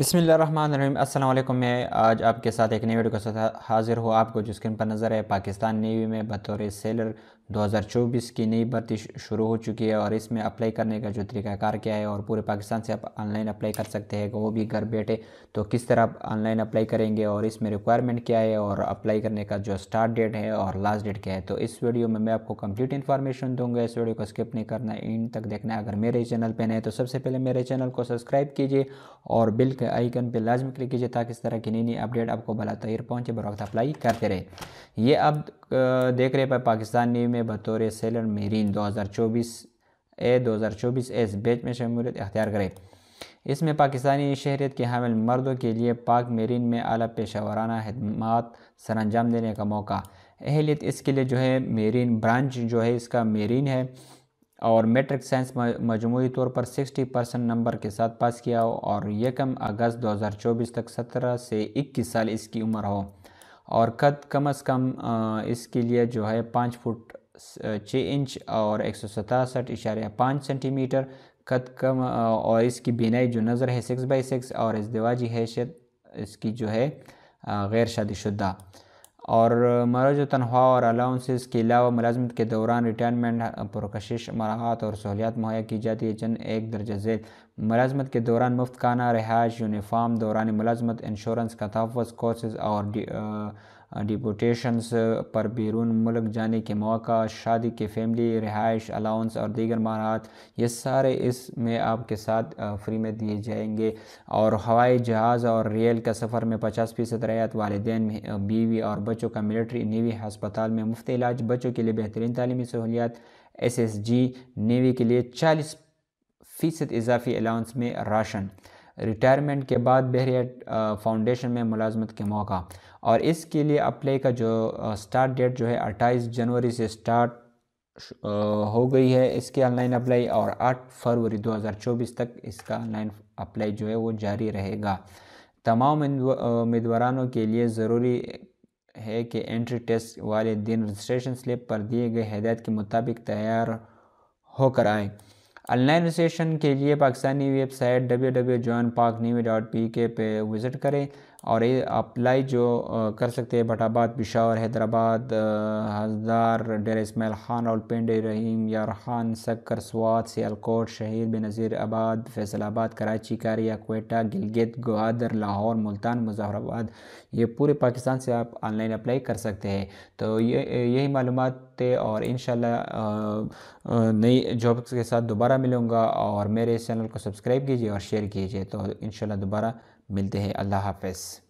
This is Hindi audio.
बसमीम अल्लाम मैं आज आपके साथ एक नई वीडियो के साथ हाज़िर हूँ आपको जो स्क्रीन पर नज़र है पाकिस्तान नेवी में बतौर सेलर 2024 की नई भर्ती शुरू हो चुकी है और इसमें अप्लाई करने का जो तरीकाकार क्या है और पूरे पाकिस्तान से आप ऑनलाइन अप्लाई कर सकते हैं वो भी घर बैठे तो किस तरह आप ऑनलाइन अप्लाई करेंगे और इसमें रिक्वायरमेंट क्या है और अप्लाई करने का जो स्टार्ट डेट है और लास्ट डेट क्या है तो इस वीडियो में मैं आपको कम्प्लीट इन्फॉर्मेशन दूँगा इस वीडियो को स्किप नहीं करना एंड तक देखना है अगर मेरे चैनल पर नए तो सबसे पहले मेरे चैनल को सब्सक्राइब कीजिए और बिल के आइकन पर लाजम क्लिक कीजिए ताकि इस तरह की नई नई अपडेट आपको बला तैर पहुँचे बर वक्त अप्लाई करते रहे ये आप देख रहे पाकिस्तान न्यू में बतौर सेलर मेरीन दो हज़ार चौबीस ए दो हज़ार चौबीस एस बेच में शमूलियत अख्तियार करें इसमें पाकिस्तानी शहरीत के हामिल मर्दों के लिए पाक मेरीन में अला पेशा वाराना खदमात सर अंजाम देने का मौका अहलियत इसके लिए जो है मेरीन ब्रांच जो है इसका मेरीन है और मेट्रिक साइंस मजमू तौर पर 60 परसेंट नंबर के साथ पास किया हो और यकम अगस्त 2024 तक 17 से 21 साल इसकी उम्र हो और कद कम अज़ कम इसके लिए जो है पाँच फुट छः इंच और एक सौ सतासठ इशारे पाँच सेंटीमीटर कद कम और इसकी बीनाई जो नज़र है सिक्स बाई सिक्स और इस दिवाजी हैशियत इसकी जो है गैर शादीशुदा और मरज जो तनख्वाह और अलाउंसेस के अलावा मुलाजमत के दौरान रिटायरमेंट पुरकशिश मराहत और सहूलियात मुहैया की जाती है चंद एक दर्ज झेल मुलाजमत के दौरान मुफ्त खाना रहायश यूनिफाम दौरान मुलाजमत इंश्योरेंस का तहफ़ कोर्सेज और डिपोटेशंस uh, पर बैरून मुल्क जाने के मौका शादी के फैमिली रिहाइश अलाउंस और दीगर महारात ये सारे इसमें आपके साथ फ्री uh, में दिए जाएंगे और हवाई जहाज़ और रेल का सफ़र में पचास फ़ीसद रियायत वालदेन uh, बीवी और बच्चों का मिलिट्री नेवी हस्पताल में मुफ्त इलाज बच्चों के लिए बेहतरीन तलीमी सहूलियात एस एस जी नेवी के लिए चालीस फ़ीसद इजाफी अलाउंस में राशन रिटायरमेंट के बाद बहरियत फाउंडेशन में मुलाजमत के मौका और इसके लिए अप्लाई का जो स्टार्ट डेट जो है अट्ठाईस जनवरी से स्टार्ट हो गई है इसके ऑनलाइन अप्लाई और 8 फरवरी 2024 तक इसका ऑनलाइन अप्लाई जो है वो जारी रहेगा तमाम उम्मीदवारों के लिए ज़रूरी है कि एंट्री टेस्ट वाले दिन रजिस्ट्रेशन स्लिप पर दिए गए हदायत के मुताबिक तैयार होकर आए ऑनलाइन रजिस्ट्रेशन के लिए Pakistani website W W join Pak new dot P K पे विज़िट करें और ये अप्लाई जो कर सकते हैं भटाबाद पिशावर हैदराबाद हजदार डेर इसमैल खान और पेंड रहीम यार खान सक्कर सवाद सियालकोट शहीद बेनज़ीर आबाद फैसलाबाद कराची कारिया कोटा गिलगित ग्वादर लाहौर मुल्तान मुजहराबाद ये पूरे पाकिस्तान से आप ऑनलाइन अप्लाई कर सकते हैं तो ये यही मालूम थे और इन नई जॉब के साथ दोबारा दोबारा मिलूँगा और मेरे इस चैनल को सब्सक्राइब कीजिए और शेयर कीजिए तो इन दोबारा मिलते हैं अल्लाह हाफ़